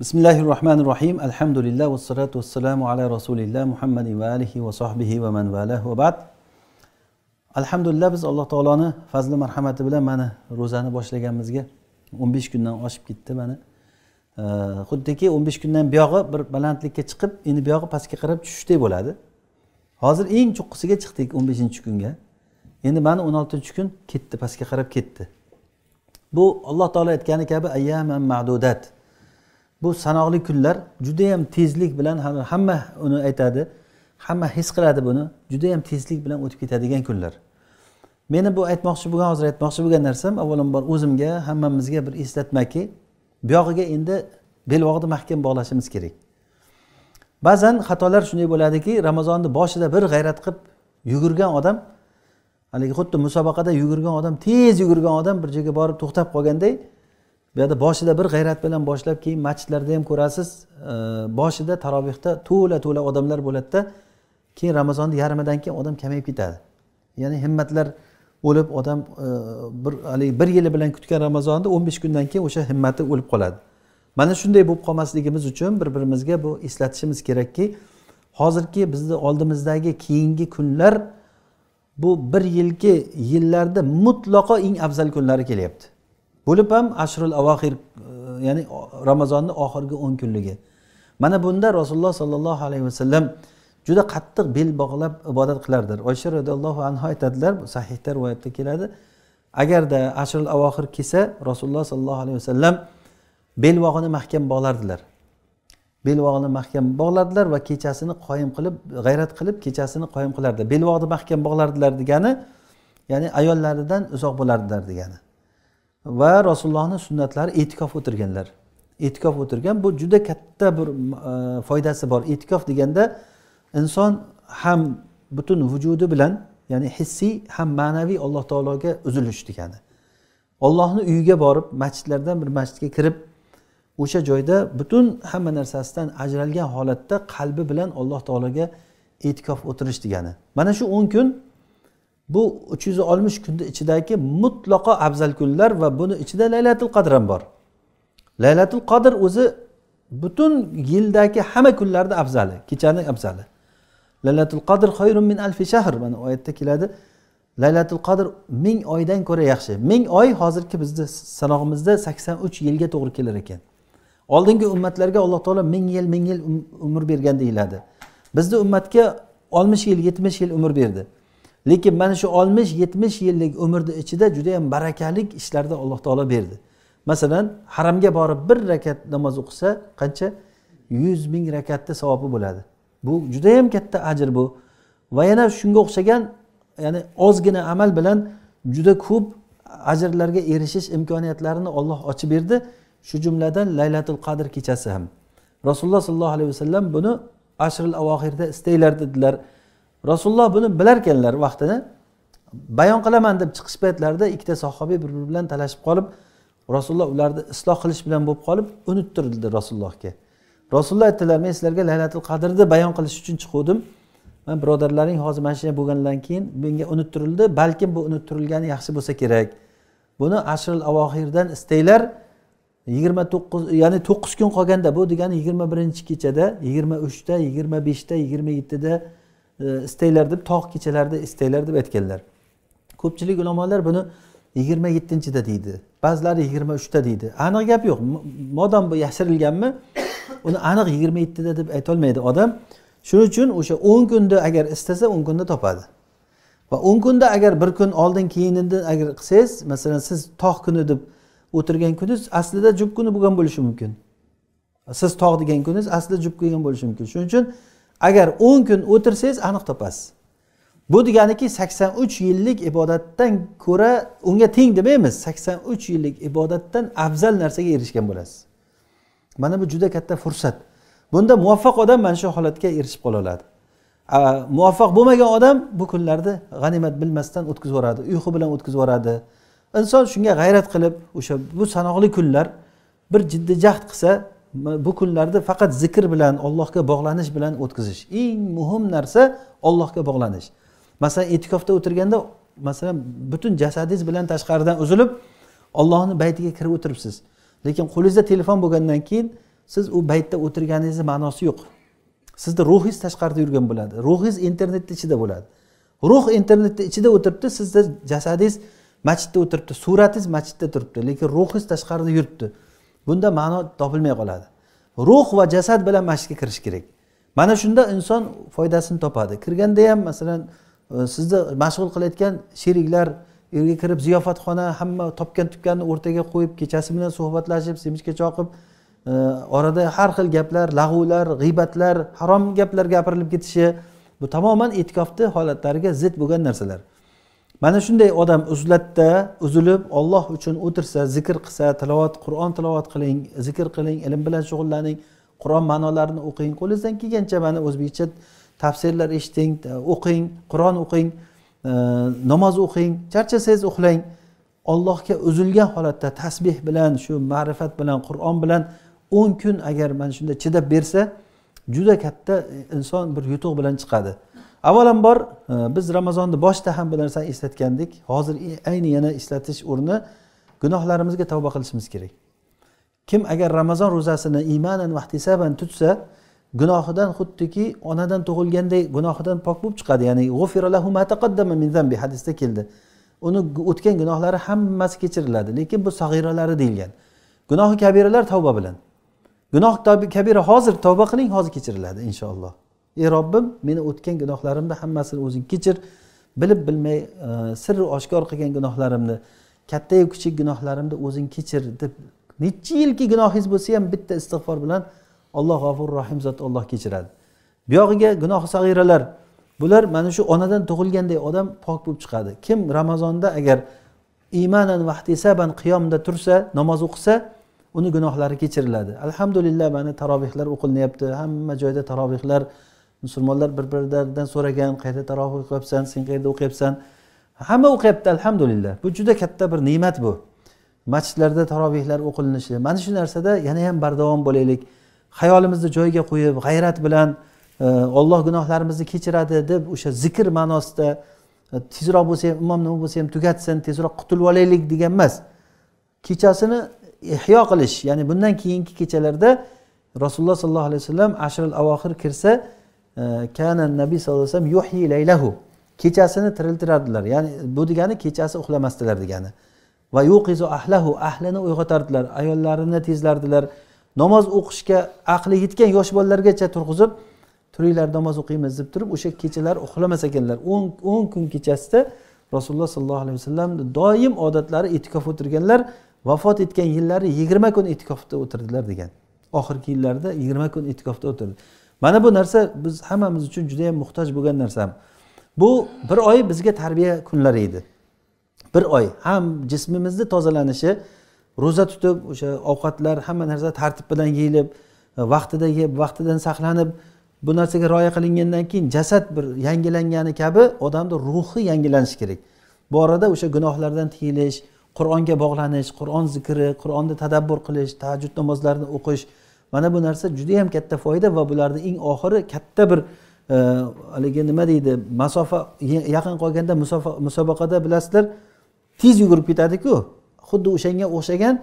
bismillahi rohmanir rohim alhamdulillah vassalotu vassalamu ala rasulilloh muhammadin va alihi va sohbihi va man valah va bad alhamdulillah biz alloh taoloni fazli marhamati bilan mana ro'zani boshlaganimizga o'n besh kundan oshib ketdi mana xuddiki o'n besh kundan buyog'i bir balandlikka chiqib endi buyog'i pastga qarab tushishdek bo'ladi hozir eng cho'qqisiga chiqdik o'n beshinchi kunga endi mana o'n oltinchi kun ketdi pastga qarab ketdi bu alloh taolo aytgani kabi ayyaman ma'dudat bu sanoqli kunlar judayam tezlik bilan hamma uni aytadi hamma his qiladi buni judayam tezlik bilan o'tib ketadigan kunlar meni bu aytmoqchi bo'lgan hozir aytmoqchi bo'lgan narsam avvalambor o'zimga hammamizga bir eslatmaki buyog'iga endi belvog'ni mahkam bog'lashimiz kerak ba'zan xatolar shunday bo'ladiki ramazonni boshida bir g'ayrat qilib yugurgan odam haligi xuddi musobaqada yugurgan odam tez yugurgan odam bir joyga borib to'xtab qolganday bu yerda boshida bir g'ayrat bilan boshlab keyin masjidlarda ham ko'rasiz e, boshida tarovehda to'la to'la odamlar bo'ladida keyin ramazonni yarmidan keyin odam kamayib ketadi ya'ni himmatlar o'lib odam e, bir haligi bir yili bilan kutgan ramazonni o'n besh kundan keyin o'sha himmati o'lib qoladi mana shunday bo'lib qolmasligimiz uchun bir birimizga bu eslatishimiz kerakki hozirgi bizni oldimizdagi keyingi kunlar bu bir yilki yillarda mutlaqo eng afzal kunlari kelyapti bo'lib ham ashrul avohir e, ya'ni ramazonni oxirgi o'n kunligi mana bunda rasululloh sollallohu alayhi vasallam juda qattiq bel bog'lab ibodat qilardilar oysha roziyallohu anhu aytadilar sahihda rivoyatda keladi agarda ashrul avohir kelsa rasululloh sollallohu alayhi vasallam belbog'ini mahkam bog'lardilar belbog'ini mahkam bog'lardilar va kechasini qoyim qilib g'ayrat qilib kechasini qoyim qilardi belbog'ni mahkam bog'lardilar degani ya'ni ayollaridan uzoq bo'lardilar degani va rasulullohni sunnatlari e'tikof o'tirganlar e'tikof o'tirgan bu juda katta bir e, foydasi bor e'tikof deganda inson ham butun vujudi bilan ya'ni hissiy ham ma'naviy alloh taologa uzilish degani ollohni uyiga borib masjidlardan bir masjidga kirib o'sha joyda butun hamma narsasidan ajralgan holatda qalbi bilan alloh taologa e'tikof o'tirish degani mana shu o'n kun bu uch yuz oltmish kunni ichidagi mutlaqo afzal kunlar va buni ichida laylatul qadr ham bor laylatul qadr o'zi butun yildagi hamma kunlarni afzali kechani afzali laylatul qadr xayrun min alfi shahr mana oyatda keladi laylatul qadr ming oydan ko'ra yaxshi ming oy hozirgi bizni sanog'imizda sakson uch yilga to'g'ri kelar ekan oldingi ummatlarga alloh taolo ming yil ming yil um-, umr bergan deyiladi bizni ummatga oltmish yil yetmish yil umr berdi lekin mana shu oltmish yetmish yillik umrni ichida juda yam barakali ishlarni alloh taolo berdi masalan haramga borib bir rakat namoz o'qisa qancha yuz ming rakatni savobi bo'ladi bu judayam katta ajr bu va yana shunga o'xshagan ya'ni ozgina amal bilan juda ko'p ajrlarga erishish imkoniyatlarini olloh ochib berdi shu jumladan laylatul qadr kechasi ham rasululloh sollallohu alayhi vasallam buni ashril avohirda istanglar dedilar rasululloh buni bilarkanlar vaqtida bayon qilaman deb chiqish paytlarida ikkita sahobiy bir biri bilan talashib qolib rasululloh ularni isloh qilish bilan bo'lib qolib unuttirildi rasulullohga rasululloh aytdilar men sizlarga laylatul qadrni bayon qilish uchun chiquvdim man birodarlaring hozir mana shunday bo'lgandan keyin menga unuttirildi balkim bu unuttirilgani yaxshi bo'lsa kerak buni ashril avohirdan istanglar yigirma to'qqiz ya'ni to'qqiz kun qolganda bu degani yigirma birinchi kechada yigirma uchda yigirma beshda yigirma yettida E, istanglar deb tog' kechalarida istanglar deb aytganlar ko'pchilik ulamolar buni yigirma yettinchida deydi ba'zilari yigirma uchda deydi aniq gap yo'q modom bu yashirilganmi uni aniq yigirma yettida deb aytolmaydi odam shuning uchun o'sha o'n kunda agar istasa o'n kunda topadi va o'n kunda agar bir kun oldin keyinidan agar qilsangiz masalan siz tog' kuni deb o'tirgan kuningiz aslida jub kuni bo'lgan bo'lishi mumkin siz tog' degan kuningiz aslida jub kelgan bo'lishi mumkin shuning uchun agar o'n kun o'tirsangiz aniq topasiz bu deganiki sakson uch yillik ibodatdan ko'ra unga teng demaymiz sakson uch yillik ibodatdan afzal narsaga erishgan bo'lasiz mana bu juda katta fursat bunda muvaffaq odam mana shu holatga erishib qola oladi muvaffaq bo'lmagan odam bu kunlarni g'animat bilmasdan o'tkazib yuboradi uyqu bilan o'tkazib yuboradi inson shunga g'ayrat qilib o'sha bu sanoqli kunlar bir jiddiy jahd qilsa bu kunlarni faqat zikr bilan ollohga bog'lanish bilan o'tkazish eng muhim narsa ollohga bog'lanish masalan e'tikofda o'tirganda masalan butun jasadingiz bilan tashqaridan uzilib ollohni baytiga kirib o'tiribsiz lekin qo'lingizda telefon bo'lgandan keyin siz u baytda o'tirganingizni ma'nosi yo'q sizni ruhingiz tashqarida yurgan bo'ladi ruhingiz internetni ichida bo'ladi ruh internetni ichida o'tiribdi sizni jasadingiz masjidda o'tiribdi suratingiz masjidda turibdi lekin ruhingiz tashqarida yuribdi bunda ma'no topilmay qoladi ruh va jasad bilan masjidga kirish kerak mana shunda inson foydasini topadi kirganda ham masalan e, sizni mashg'ul qilayotgan sheriklar yerga kirib ziyofatxona hamma topgan tupganni o'rtaga qo'yib kechasi bilan suhbatlashib semichka choqib e, orada har xil gaplar lag'ular g'iybatlar harom gaplar gapirilib ketishi bu tamoman e'tikofni holatlariga zid bo'lgan narsalar mana shunday odam uzlatda uzilib olloh uchun o'tirsa zikr qilsa tilovat qur'on tilovat qiling zikr qiling ilm bilan shug'ullaning qur'on ma'nolarini o'qing qo'lingizdan kelgancha mana o'zbekcha tafsirlar eshiting o'qing qur'on o'qing e, namoz o'qing charchasangiz uxlang ollohga uzilgan holatda tasbeh bilan shu ma'rifat bilan qur'on bilan o'n kun agar mana shunday chidab bersa juda katta inson bir yutuq bilan chiqadi avvalambor e, biz ramazonni boshida ham bir narsani eslatgandik hozir ayni yana eslatish o'rni gunohlarimizga tavba qilishimiz kerak kim agar ramazon ro'zasini iymanan vahtisaban tutsa gunohidan xuddiki onadan tug'ilganday gunohidan pok bo'lib chiqadi ya'ni min hadisda keldi uni o'tgan gunohlari hammasi kechiriladi lekin bu sag'iralari deyilgan gunohi kabiralar tavba bilan gunoh kabira hozir tavba qiling hozir kechiriladi inshaalloh ey robbim meni o'tgan gunohlarimni hammasini o'zing kechir bilib bilmay e, oshkor qilgan gunohlarimni kattayu kichik gunohlarimni o'zing kechir deb nechi yilki gunohingiz bo'lsa ham bitta istig'for bilan alloh g'ofur rohim zot olloh kechiradi buyog'iga gunoh sag'iralar bular mana shu onadan tug'ilganday odam pok bo'lib chiqadi kim ramazonda agar iymanan vahtisaban qiyomda tursa namoz o'qisa uni gunohlari kechiriladi alhamdulillah mana tarovihlar o'qilinyapti hamma joyda tarovihlar musulmonlar bir birlaridan so'ragan qayerda tarovih o'qiyapsan sen qayerda o'qiyapsan hamma o'qiyapti alhamdulillah bu juda katta bir ne'mat bu masjidlarda tarovihlar o'qilinishi mana shu narsada yana ham bardavom bo'laylik hayolimizni joyiga qo'yib g'ayrat bilan olloh e, gunohlarimizni kechiradi deb o'sha zikr ma'nosida e, tezroq bo'lsa ham imom nima bo'lsa ham tugatsin tezroq qutulib olaylik degan emas kechasini ihyo qilish ya'ni bundan keyingi kechalarda rasululloh sollallohu alayhi vasallam ashril avohir kirsa kana nabiy sallallohu alayhi vasallam yuhi laylahu kechasini tiriltirardilar ya'ni bu degani kechasi uxlamasdilar degani va yuqizu ahlahu ahlini uyg'otardilar ayollarini tezlardilar namoz o'qishga aqli yetgan yosh bolalargacha turg'izib turinglar namoz o'qiymiz deb turib o'sha kechalari uxlamas ekanlar o'n kun kechasida rasululloh sollallohu alayhi vasallam doim odatlari e'tikof o'tirganlar vafot etgan yillari yigirma kun e'tikofda o'tirdilar degan oxirgi yillarda yigirma kun e'tikofda o'tirdi mana bu narsa biz hammamiz uchun juda yam muhtoj bo'lgan narsa bu bir oy bizga tarbiya kunlari edi bir oy ham jismimizni tozalanishi ro'za tutib o'sha ovqatlar hamma narsa tartib bilan yeyilib vaqtida yeb vaqtidan saqlanib bu narsaga rioya qilingandan keyin jasad bir yangilangani kabi odamni ruhi yangilanishi kerak bu orada o'sha gunohlardan tiyilish qur'onga bog'lanish qur'on zikri qur'onni tadabbur qilish tahajjud namozlarini o'qish mana bu narsa judayam katta foyda va bularni eng oxiri katta bir e, haligi nima deydi masofa yaqin qolganda musobaqada bilasizlar tez yugurib ketadiku xuddi o'shanga o'xshagan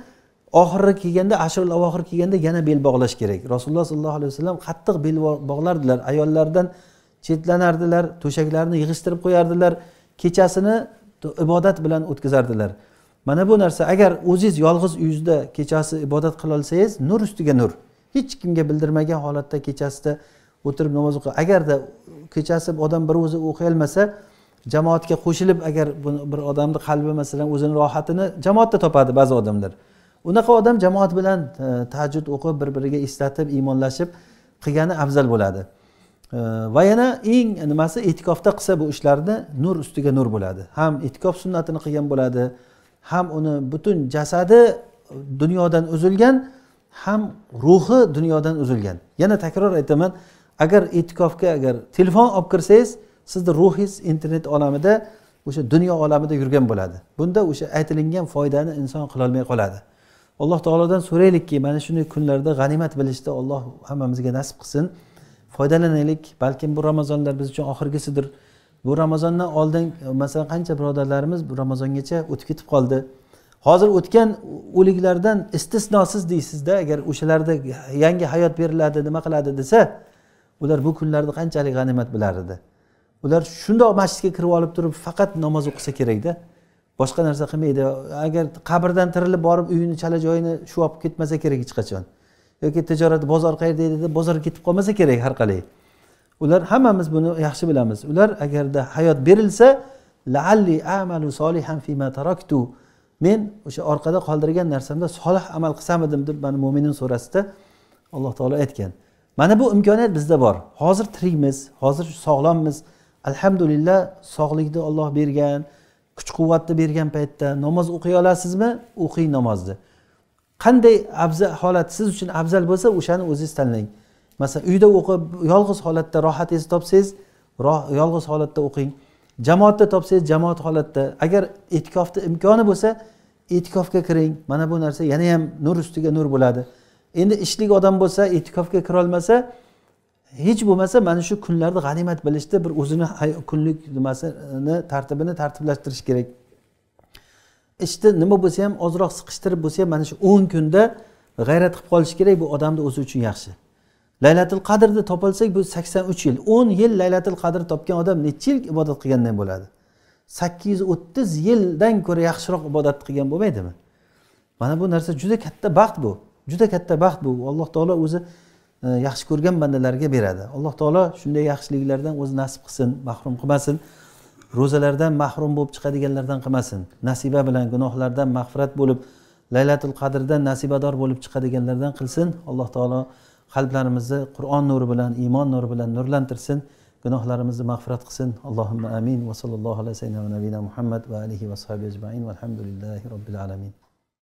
oxiri kelganda ashrul avoxir kelganda yana bel bog'lash kerak rasululloh sollallohu alayhi vasallam qattiq bel bog'lardilar ayollardan chetlanardilar to'shaklarini yig'ishtirib qo'yardilar kechasini ibodat bilan o'tkazardilar mana bu narsa agar o'ziz yolg'iz uyingizda kechasi ibodat qilolsangiz nur ustiga nur hech kimga bildirmagan holatda kechasida o'tirib namoz o'qi agarda kechasi odam bir o'zi o'qiy olmasa jamoatga qo'shilib agar bir odamni qalbi masalan o'zini rohatini jamoatda topadi ba'zi odamlar unaqa odam jamoat bilan e, tajjud o'qib bir biriga eslatib iymonlashib qilgani afzal bo'ladi e, va yana eng nimasi e'tikofda qilsa bu ishlarni nur ustiga nur bo'ladi ham e'tikof sunnatini qilgan bo'ladi ham uni butun jasadi dunyodan uzilgan ham ruhi dunyodan uzilgan yana takror aytaman agar e'tikofga agar telefon olib kirsangiz sizni ruhingiz internet olamida o'sha dunyo olamida yurgan bo'ladi bunda o'sha aytilingan foydani inson qilolmay qoladi alloh taolodan so'raylikki mana shunday kunlarda g'animat bilishni olloh hammamizga nasib qilsin foydalanaylik balkim bu ramazonlar biz uchun oxirgisidir bu ramazondan oldin masalan qancha birodarlarimiz bu ramazongacha o'tib ketib qoldi hozir o'tgan o'liklardan istisnosiz deysizda agar o'shalarda yangi hayot beriladi nima qiladi desa ular bu kunlarni qanchalik g'animat bilar edi ular shundoq masjidga kirib olib turib faqat namoz o'qisa kerakda boshqa narsa qilmaydi agar qabrdan tirilib borib uyini chala joyini shu olib ketmasa kerak hech qachon yoki tijorat bozor qayerda edi deb bozorga ketib qolmasa kerak har qalay ular hammamiz buni yaxshi bilamiz ular agarda hayot berilsa laalli amalu solihan fima taraktu men o'sha orqada qoldirgan narsamda solih amal qilsamidim deb mana mo'minin surasida alloh taolo aytgan mana bu imkoniyat bizda bor hozir tirikmiz hozir sog'lommiz alhamdulillah sog'likni olloh bergan kuch quvvatni bergan paytda namoz o'qiy olasizmi o'qing namozni qanday afzal holat siz uchun afzal bo'lsa o'shani o'zingiz tanlang masalan uyda o'qib yolg'iz holatda rohatingizni topsangiz yolg'iz holatda o'qing jamoatda topsangiz jamoat holatda agar e'tikofni imkoni bo'lsa e'tikofga kiring mana bu narsa yana ham nur ustiga nur bo'ladi endi ishlik odam bo'lsa e'tikofga kirolmasa hech bo'lmasa mana shu kunlarni g'animat bilishda bir o'zini kunlik nimasini tartibini tartiblashtirish kerak ishni nima bo'lsa ham ozroq siqishtirib bo'lsa ham mana shu o'n kunda g'ayrat qilib qolish kerak bu odamni o'zi uchun yaxshi laylatil qadrni topolsak bu sakson uch yil o'n yil laylatil qadr topgan odam necha yil ibodat qilgandan bo'ladi sakkiz yuz o'ttiz yildan ko'ra yaxshiroq ibodat qilgan bo'lmaydimi mana bu narsa juda katta baxt bu juda katta baxt bu alloh taolo o'zi e, yaxshi ko'rgan bandalarga beradi alloh taolo shunday yaxshiliklardan o'zi nasib qilsin mahrum qilmasin ro'zalardan mahrum bo'lib chiqadiganlardan qilmasin nasiba bilan gunohlardan mag'firat bo'lib laylatul qadrdan nasibador bo'lib chiqadiganlardan qilsin alloh taolo qalblarimizni qur'on nuri bilan iymon nuri bilan nurlantirsin gunohlarimizni mag'firat qilsin allohimma amin va sallallohu alayhi muhammad va alihi va sahbihi ajmain valhamdulillahi robbil alamin